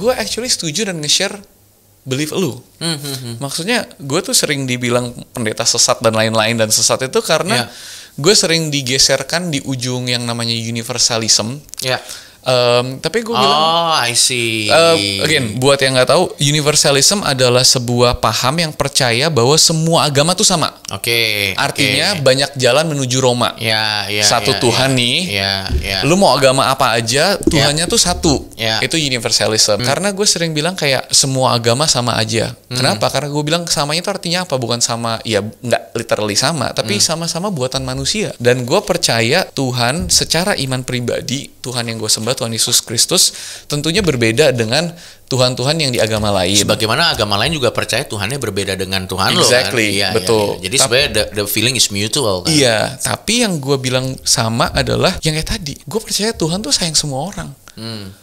gue actually setuju dan nge-share belief lu. mm hmm. Maksudnya gue tuh sering dibilang pendeta sesat dan lain-lain dan sesat itu karena yeah. gue sering digeserkan di ujung yang namanya universalism. Yeah. Um, tapi gue bilang, oh I see. Uh, again, buat yang nggak tahu, universalism adalah sebuah paham yang percaya bahwa semua agama tuh sama. Oke. Okay, Artinya okay. banyak jalan menuju Roma. Ya, yeah, ya. Yeah, satu yeah, ya. Tuhan nih. Ya, ya. Lu mau agama apa aja, Tuhannya ya. tuh satu. Ya. Itu universalism. Hmm. Karena gue sering bilang kayak semua agama sama aja. Hmm. Kenapa? Karena gue bilang sama itu artinya apa? Bukan sama, ya nggak literally sama, tapi hmm. sama-sama hmm. buatan manusia. Dan gue percaya Tuhan secara iman pribadi, Tuhan yang gue sembah menyembah Tuhan Yesus Kristus tentunya berbeda dengan Tuhan-Tuhan yang di agama lain. Bagaimana agama lain juga percaya Tuhannya berbeda dengan Tuhan kan? exactly, kan. Iya, betul. Iya, iya. Jadi sebenarnya the, the feeling is mutual kan. Iya, tapi yang gue bilang sama adalah yang kayak tadi, gue percaya Tuhan tuh sayang semua orang. Hmm.